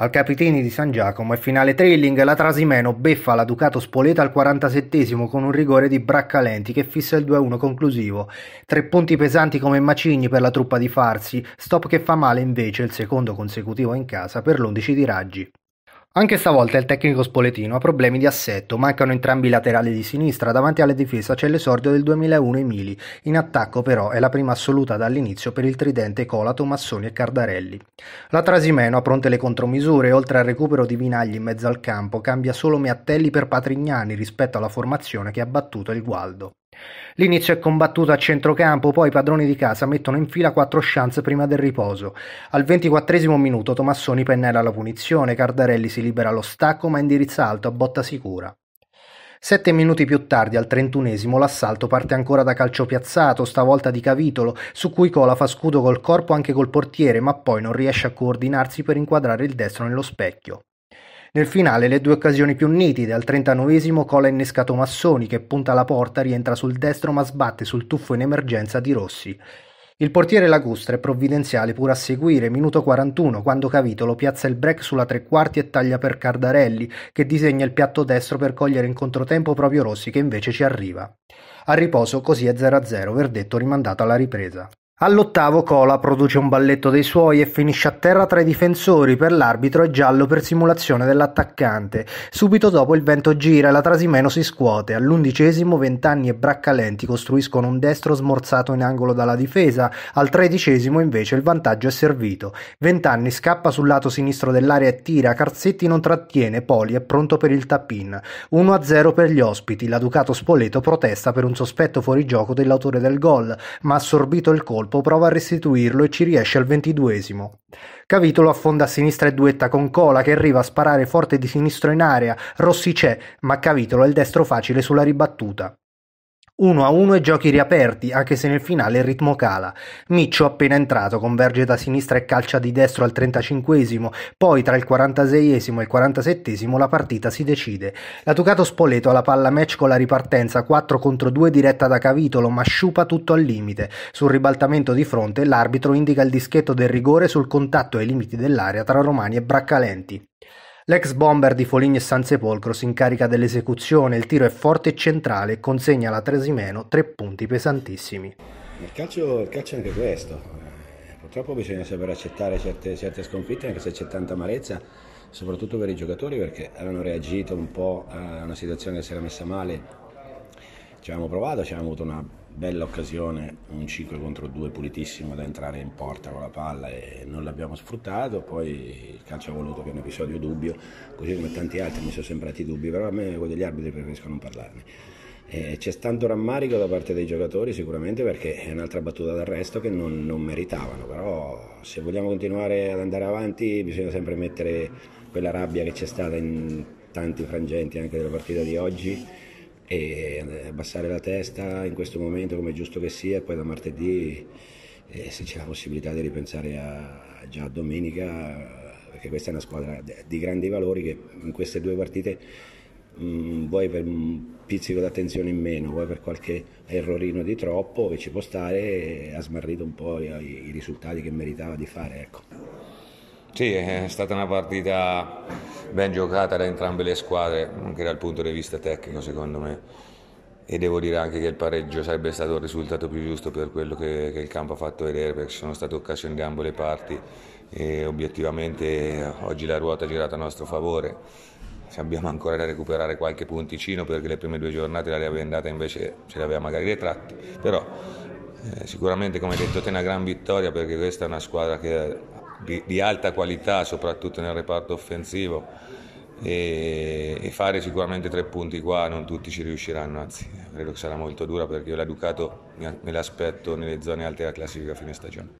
Al Capitini di San Giacomo e finale trailing la Trasimeno beffa la Ducato Spoleta al 47 con un rigore di Braccalenti che fissa il 2-1 conclusivo. Tre punti pesanti come macigni per la truppa di Farsi, stop che fa male invece il secondo consecutivo in casa per l'11 di Raggi. Anche stavolta il tecnico Spoletino ha problemi di assetto, mancano entrambi i laterali di sinistra, davanti alla difesa c'è l'esordio del 2001 Emili, in attacco però è la prima assoluta dall'inizio per il tridente Colato, Massoni e Cardarelli. La Trasimeno ha pronte le contromisure, oltre al recupero di Vinagli in mezzo al campo cambia solo Meattelli per Patrignani rispetto alla formazione che ha battuto il Gualdo. L'inizio è combattuto a centrocampo, poi i padroni di casa mettono in fila quattro chance prima del riposo. Al 24 minuto Tomassoni pennella la punizione, Cardarelli si libera allo stacco ma indirizza alto a botta sicura. Sette minuti più tardi, al trentunesimo, l'assalto parte ancora da calcio piazzato, stavolta di Cavitolo, su cui Cola fa scudo col corpo anche col portiere, ma poi non riesce a coordinarsi per inquadrare il destro nello specchio. Nel finale le due occasioni più nitide, al 39 cola innescato Massoni che punta la porta, rientra sul destro ma sbatte sul tuffo in emergenza di Rossi. Il portiere Lagustra è provvidenziale pur a seguire, minuto 41, quando Cavitolo piazza il break sulla tre quarti e taglia per Cardarelli, che disegna il piatto destro per cogliere in controtempo proprio Rossi che invece ci arriva. A riposo così è 0-0, verdetto rimandato alla ripresa. All'ottavo Cola produce un balletto dei suoi e finisce a terra tra i difensori per l'arbitro è giallo per simulazione dell'attaccante. Subito dopo il vento gira e la Trasimeno si scuote. All'undicesimo Vent'anni e Braccalenti costruiscono un destro smorzato in angolo dalla difesa. Al tredicesimo invece il vantaggio è servito. Vent'anni scappa sul lato sinistro dell'area e tira. Carzetti non trattiene. Poli è pronto per il tappin. 1-0 per gli ospiti. La Ducato Spoleto protesta per un sospetto fuorigioco dell'autore del gol, ma assorbito il colpo colpo prova a restituirlo e ci riesce al ventiduesimo. Cavitolo affonda a sinistra e duetta con Cola che arriva a sparare forte di sinistro in area, Rossi c'è, ma Cavitolo è il destro facile sulla ribattuta. 1 a 1 e giochi riaperti, anche se nel finale il ritmo cala. Miccio appena entrato converge da sinistra e calcia di destro al 35esimo, poi tra il 46esimo e il 47esimo la partita si decide. La Ducato Spoleto ha la palla match con la ripartenza 4 contro 2 diretta da Cavitolo, ma sciupa tutto al limite. Sul ribaltamento di fronte l'arbitro indica il dischetto del rigore sul contatto ai limiti dell'area tra Romani e Braccalenti. L'ex bomber di Foligno e San Sepolcro si incarica dell'esecuzione, il tiro è forte e centrale e consegna alla Trasimeno tre punti pesantissimi. Il calcio, il calcio è anche questo, eh, purtroppo bisogna saper accettare certe, certe sconfitte anche se c'è tanta amarezza, soprattutto per i giocatori perché avevano reagito un po' a una situazione che si era messa male, ci avevamo provato, ci avevamo avuto una bella occasione, un 5 contro 2 pulitissimo da entrare in porta con la palla e non l'abbiamo sfruttato, poi il calcio ha voluto che è un episodio dubbio, così come tanti altri mi sono sembrati dubbi, però a me quelli degli arbitri preferisco non parlarne. Eh, c'è tanto rammarico da parte dei giocatori sicuramente perché è un'altra battuta d'arresto che non, non meritavano, però se vogliamo continuare ad andare avanti bisogna sempre mettere quella rabbia che c'è stata in tanti frangenti anche della partita di oggi e eh, abbassare la testa in questo momento come è giusto che sia e poi da martedì eh, se c'è la possibilità di ripensare a, già a domenica perché questa è una squadra di grandi valori che in queste due partite mh, mm, vuoi per un pizzico d'attenzione in meno, vuoi per qualche errorino di troppo che ci può stare eh, ha smarrito un po' i, i risultati che meritava di fare. Ecco. Sì, è stata una partita ben giocata da entrambe le squadre, anche dal punto di vista tecnico secondo me. E devo dire anche che il pareggio sarebbe stato il risultato più giusto per quello che, che il campo ha fatto vedere, perché ci sono state occasioni da ambo le parti e obiettivamente oggi la ruota è girata a nostro favore. Se Abbiamo ancora da recuperare qualche punticino perché le prime due giornate la l'aria vendata invece ce l'aveva magari detratti, però eh, sicuramente come detto te una gran vittoria perché questa è una squadra che di, di alta qualità, soprattutto nel reparto offensivo, e, e, fare sicuramente tre punti qua non tutti ci riusciranno, anzi credo che sarà molto dura perché io la Ducato me l'aspetto nelle zone alte della classifica a fine stagione.